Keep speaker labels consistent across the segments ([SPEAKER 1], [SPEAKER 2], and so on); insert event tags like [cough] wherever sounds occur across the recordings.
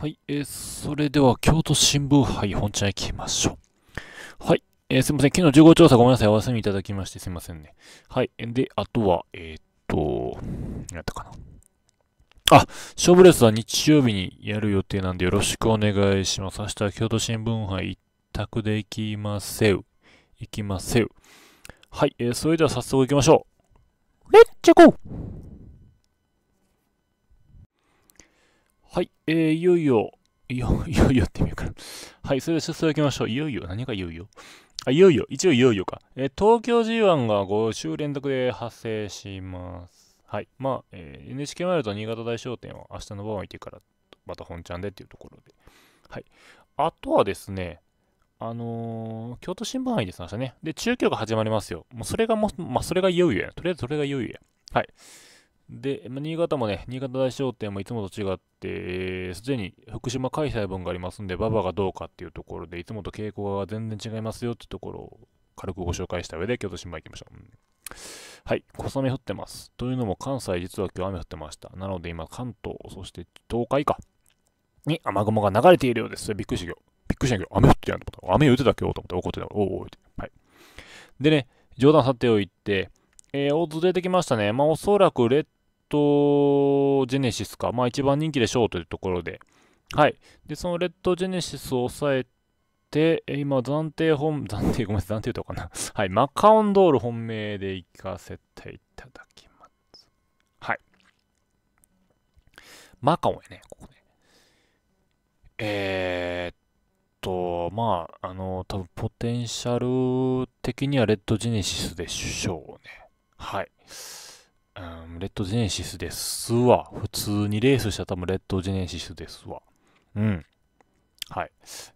[SPEAKER 1] はい、えー、それでは京都新聞杯本茶行きましょう。はい、えー、すいません、昨日15調査ごめんなさい、お休みいただきましてすいませんね。はい、で、あとは、えー、っと、何やったかな。あ、勝負レースは日曜日にやる予定なんでよろしくお願いします。明日は京都新聞杯一択で行きませう。行きませう。はい、えー、それでは早速行きましょう。レッツゴーはい、えー、いよいよ、いよ [laughs] いよってようかな。はい、それで早速いきましょう。いよいよ、何がいよいよあ、いよいよ、一応いよいよか。えー、東京 G1 が5週連続で発生します。はい、まあ、えー、NHK マイルと新潟大商店は明日の晩は行てから、また本ちゃんでっていうところで。はい。あとはですね、あのー、京都新聞杯ですましたね。で、中京が始まりますよ。もうそれがも、まあ、それがいよいよや。とりあえずそれがいよいよや。はい。で、ま新潟もね、新潟大商店もいつもと違って、す、で、に福島開催分がありますんで、馬場がどうかっていうところで、いつもと傾向が全然違いますよってところを軽くご紹介した上で、京都新聞行きましょう。はい、小雨降ってます。というのも関西実は今日雨降ってました。なので今関東、そして東海か、に雨雲が流れているようです。びっくりしたけど、びっくりしたけど、雨降ってないと思った。雨ってた今日と思って怒ってた。おおって。はい。でね、冗談さておいて、えー、大津出てきましたね。まあおそらくレッドジェネシスか、まあ、一番人気でしょうというところで、はい。で、そのレッドジェネシスを抑えて、今、暫定本、[laughs] 暫定、ごめんなさい、暫定とかな。[laughs] はい。マカオンドール本命で行かせていただきます。はい。マカオンやね、ここね。えー、っと、まあ、あの、多分ポテンシャル的にはレッドジェネシスでしょうね。はい。うん、レッドジェネシスですわ。普通にレースした多分レッドジェネシスですわ。うん。はい。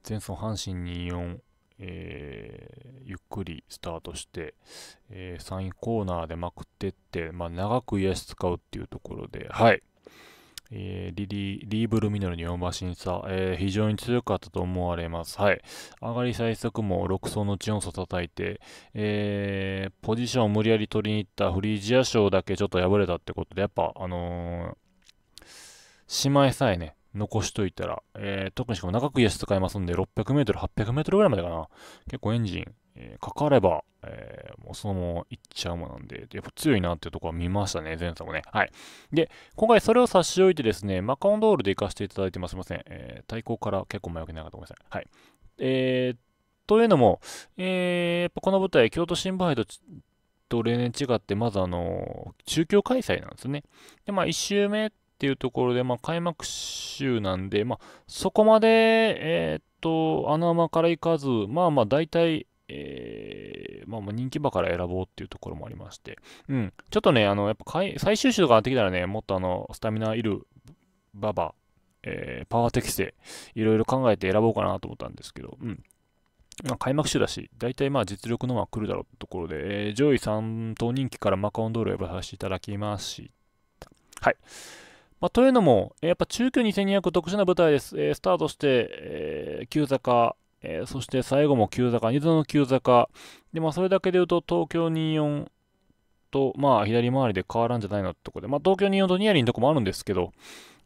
[SPEAKER 1] 前走阪神24、えー、ゆっくりスタートして、えー、3位コーナーでまくってって、まあ、長く癒し使うっていうところで、はい。えリリリーブルミノルに4馬身差、えー、非常に強かったと思われます。はい。上がり最速も6走のチンソ叩いて、えー、ポジションを無理やり取りに行ったフリージア賞だけちょっと敗れたってことで、やっぱ、あのー、姉妹さえね、残しといたら、えー、特にしかも長くイエス使いますんで、600m、800m ぐらいまでかな。結構エンジンえー、かかれば、えー、もうそのままいっちゃうもなんで、やっぱ強いなっていうところは見ましたね、前作もね。はい。で、今回それを差し置いてですね、マカオンドールで行かせていただいてます。すいません。えー、対抗から結構前置きなかったごめんなさい。はい。えー、というのも、えー、やっぱこの舞台、京都新聞杯とと例年違って、まずあの、中京開催なんですね。で、まあ、1周目っていうところで、まあ、開幕週なんで、まあ、そこまで、えー、っと、穴馬から行かず、まあまあ、大体、えー、まあ、人気馬から選ぼうっていうところもありまして、うん、ちょっとね、あのやっぱ最終週とかがってきたらね、もっとあのスタミナいる馬場、えー、パワー適正、いろいろ考えて選ぼうかなと思ったんですけど、うん。まあ、開幕週だし、大体まあ実力のが来るだろうってところで、えー、上位3等人気からマカオンドールを選ばさせていただきました。はい。まあ、というのも、やっぱ中級2200特殊な舞台です。えー、スタートして、えー、急坂、えー、そして最後も急坂、2度の急坂。で、まあ、それだけで言うと、東京24と、まあ、左回りで変わらんじゃないのってとこで、まあ、東京24とニアリンのとこもあるんですけど、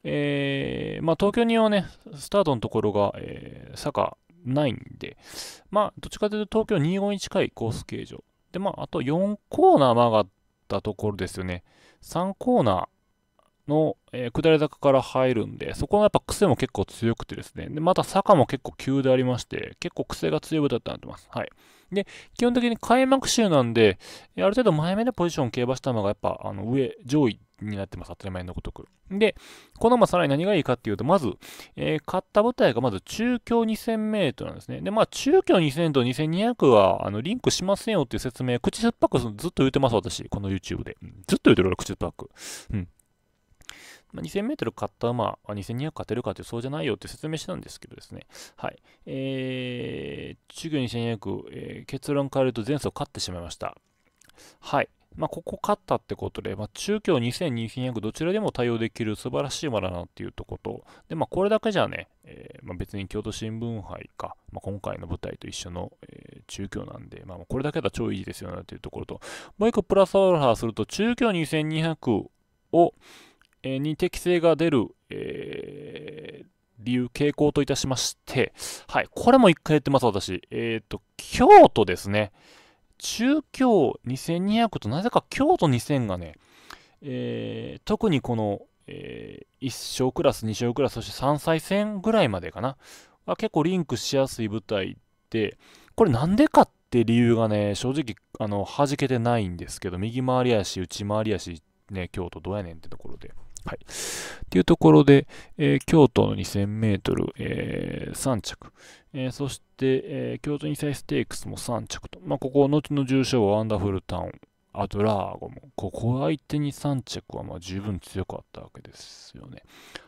[SPEAKER 1] えー、まあ、東京24はね、スタートのところが、えー、坂ないんで、まあ、どっちかというと東京25に近いコース形状。で、まあ、あと4コーナー曲がったところですよね。3コーナー。の、えー、下り坂から入るんで、そこのやっぱ癖も結構強くてですね、でまた坂も結構急でありまして、結構癖が強い部だっなってます。はい。で、基本的に開幕週なんで、ある程度前目でポジション競馬した馬がやっぱあの上、上位になってます。当たり前のごとく。で、この馬さらに何がいいかっていうと、まず、えー、買った舞台がまず中京2000メートルなんですね。で、まあ中京2000と2200はあのリンクしませんよっていう説明、口酸っぱくずっと言うてます、私。この YouTube で。ずっと言うてる俺、口酸っぱく。うん。まあ、2000m 勝った馬は2200勝てるかってそうじゃないよって説明したんですけどですね、はい。えー、中離2200、えー、結論変えると前走勝ってしまいました。はい。まあ、ここ勝ったってことで、まあ、中京2200、どちらでも対応できる素晴らしい馬だなっていうとこと、で、まあ、これだけじゃね、えー、まあ、別に京都新聞杯か、まあ、今回の舞台と一緒の、えー、中京なんで、まあ、これだけだ超いいですよなっていうところと、もう一個プラスアルファすると、中離2200を、に適性が出る、えー、理由、傾向といたしまして、はい、これも一回やってます、私。えー、と、京都ですね。中京2200と、なぜか京都2000がね、えー、特にこの、えー、1勝クラス、2勝クラス、そして3歳戦ぐらいまでかな、は結構リンクしやすい舞台で、これなんでかって理由がね、正直、あの、弾けてないんですけど、右回り足、内回り足、ね、京都どうやねんってところで。はい。っていうところで、えー、京都の2000メートル、え3着、えー、そして、え京都2歳ステークスも3着と、まあ、ここ、後の重賞はワンダフルタウン、アドラーゴも、ここ相手に3着はま十分強かったわけですよね。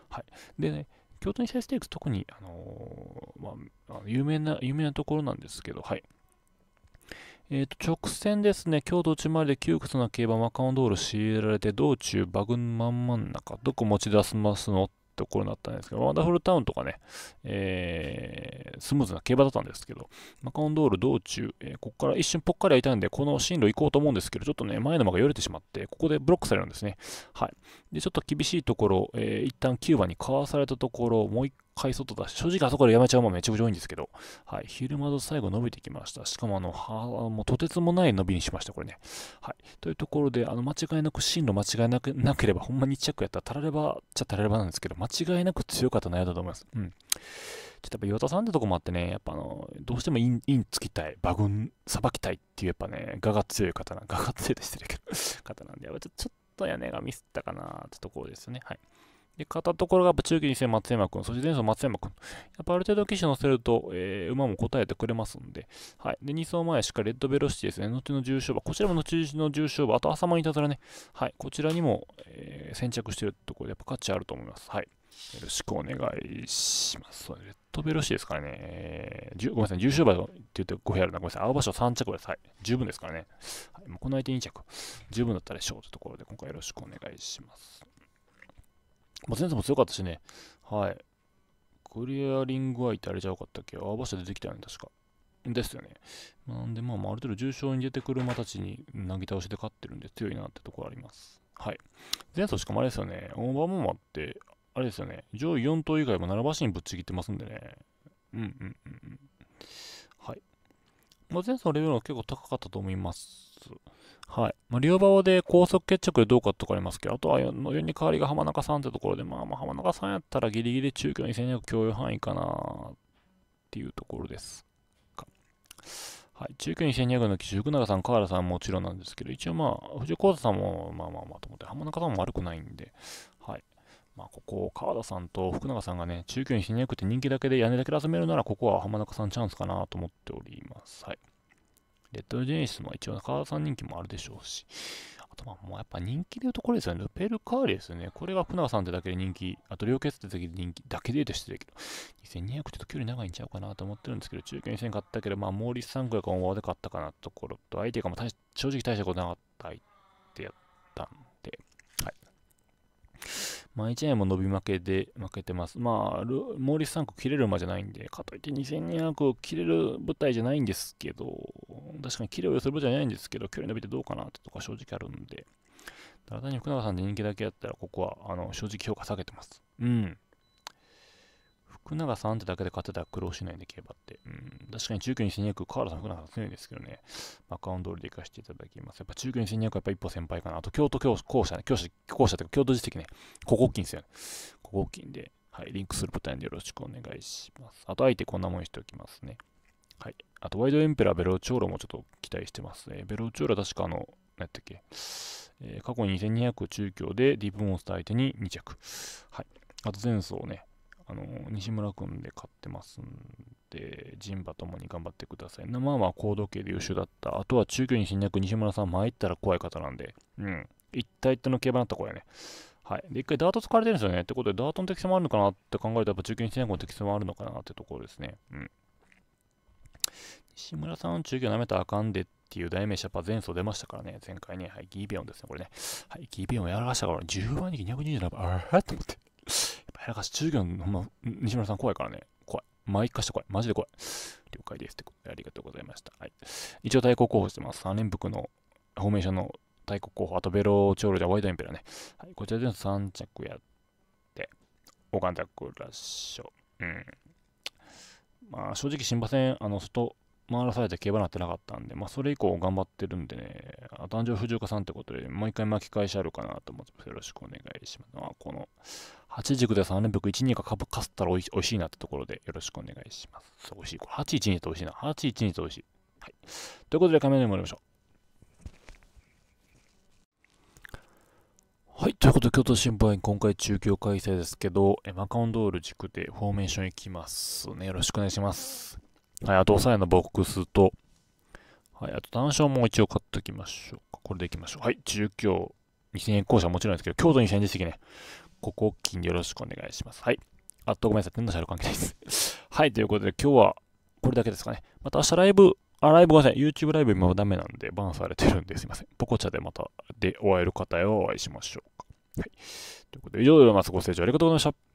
[SPEAKER 1] はい。でね、京都2歳ステークス、特に、あのまあ、有名な、有名なところなんですけど、はい。えー、と直線ですね、京都内回りで窮屈な競馬、マカオン道路強いられて、道中、馬群まんまん中、どこ持ち出すますのところだったんですけど、ワンダフルタウンとかね、えー、スムーズな競馬だったんですけど、マカオン道路道中、えー、ここから一瞬ぽっかり空いたんで、この進路行こうと思うんですけど、ちょっとね、前の馬がよれてしまって、ここでブロックされるんですね。はい。で、ちょっと厳しいところ、えー、一旦9番にかわされたところ、もう一買いとだ正直あそこでやめちゃうもんめちゃくちゃ多いんですけど、はい、昼間と最後伸びてきました。しかもあの、はもうとてつもない伸びにしました、これね。はい。というところで、あの、間違いなく進路間違いなくなければ、ほんまに1着やったら、たらればっちゃたらればなんですけど、間違いなく強かった内やだと思います。うん。ちょっとやっぱ岩田さんってとこもあってね、やっぱあの、どうしてもイン、インつきたい、馬群さばきたいっていうやっぱね、我が強い方な、我が強いでしてるけど、方なんで、ちょちょっと屋根がミスったかなってところですね。はい。で、片ところがやっぱ中期2戦松山君、そして前走松山君。やっぱある程度騎手乗せると、えー、馬も答えてくれますんで、はい。で、2走前しっかりレッドベロシティですね、後の重賞馬、こちらも後の重賞馬、あと浅間にいたずらね、はい。こちらにも、えー、先着してるところでやっぱ価値あると思います。はい。よろしくお願いします。レッドベロシティですからね、えー、ごめんなさい、重賞馬って言って5部あるな、ごめんなさい、青葉所3着です。はい。十分ですからね。はい、もうこの相手2着、十分だったでしょうというところで、今回よろしくお願いします。まあ、前走も強かったしね。はい。クリアリング相手あれじゃうかったっけアーバシ出てきたよね、確か。ですよね。なんで、まあ、ある程度重傷に出てくる馬たちになぎ倒しで勝ってるんで強いなってところあります。はい。前走しかもあれですよね。オーバーモーマって、あれですよね。上位4頭以外も7馬身ぶっちぎってますんでね。うんうんうんうん。まあ、前走のレベルは結構高かったと思います。はい。まあ、両馬で高速決着でどうかとかありますけど、あとは4のに代わりが浜中さんってところで、まあまあ浜中さんやったらギリギリ中距離2 2 0 0共有範囲かなっていうところですか。はい。中距離1200の騎手、福永さん、河原さんもちろんなんですけど、一応まあ、藤井耕太さんもまあまあまあと思って、浜中さんも悪くないんで、はい。まあ、ここ、川田さんと福永さんがね、中京にひねくって人気だけで屋根だけで集めるなら、ここは浜中さんチャンスかなと思っております。はい。レッドジェネシスも一応川田さん人気もあるでしょうし、あとまあもうやっぱ人気でいうとこれですよね。ルペルカーリですよね。これが福永さんってだけで人気、あと両決ってだけで人気、だけで言うとしてるけど、2200ちょっと距離長いんちゃうかなと思ってるんですけど、中堅戦買ったけど、まあモーリス3区が今後で勝ったかなところと、相手がもう正直大したことなかった相手やったんで。まあ、1年も伸び負けで負けてます。まあ、モーリス3区切れる馬じゃないんで、かといって2200切れる舞台じゃないんですけど、確かに切れを寄せる舞台じゃないんですけど、距離伸びてどうかなってとか正直あるんで、ただ単に福永さんで人気だけやったら、ここはあの正直評価下げてます。うん。福永さんってだけで勝てたら苦労しないで競馬って。うん、確かに中距離1200、河原さん、福永さん強いですけどね。アカウント通りで行かせていただきます。やっぱ中距離1200はやっぱ一歩先輩かな。あと京都教校舎ね、教師、校舎ってか京都実績ね、ここ大きいんですよね。ここ大きいんで、はい、リンクするボタンでよろしくお願いします。あと、相手こんなもんにしておきますね。はい。あと、ワイドエンペラー、ベロチョーロもちょっと期待してますね。ベロチョーロは確かあの、何やったっけ、えー、過去2200中離でディープモンスター相手に2着。はい。あと前走ね、あの西村君で勝ってますんで、ジンバともに頑張ってください。まあまあ、高度系で優秀だった。あとは中距離侵略、西村さん、参ったら怖い方なんで、うん、一体一体の競馬だった子やね。はい。で、一回ダート使われてるんですよね。ってことで、ダートの適性もあるのかなって考えると、やっぱ中距離侵略の適性もあるのかなってところですね。うん。西村さん、中距離舐めたらあかんでっていう代名詞、やっぱ前走出ましたからね、前回ね、はい、ギービオンですね、これね。はい、ギービオンやらかしたから、10番に227番、あって思って。やらかし、中魚の、ま、西村さん怖いからね。怖い。毎回して怖い。マジで怖い。了解です。ってことで、ありがとうございました。はい。一応対抗候補してます。3連複のフォーメーションの対抗候補。あとベロチョールでワイドエンペラね。はい。こちらで3着やって、オガンザクラッショ。うん。まあ、正直、新馬戦、あの、外、回らされて競馬になってなかったんで、まあ、それ以降頑張ってるんでね、あ誕生藤岡さんってことで、もう一回巻き返しあるかなと思ってます。よろしくお願いします。まあ、この、8軸で3連複1、2が株かすったらおいしいなってところで、よろしくお願いします。美味しい。これ、8、1、2って美味しいな。8、1、2って美味しい。はい。ということで、仮面でもらりましょう。はい。ということで、京都新聞員、今回中京開催ですけど、マカオンドール軸でフォーメーションいきますね。よろしくお願いします。はい、あと、おさやのボックスと、はい、あと、単勝も一応買っときましょうか。これでいきましょう。はい、中京2000円講者もちろんですけど、京都2000円ね。ここ、金よろしくお願いします。はい。あと、ごめんなさい。天のシャ関係ないです。はい、ということで、今日はこれだけですかね。また明日ライブ、あ、ライブごめんなさい。YouTube ライブもダメなんで、バンされてるんですいません。ポコチャでまた、で、お会いる方へお会いしましょうか。はい。ということで、以上でございます。ご清聴ありがとうございました。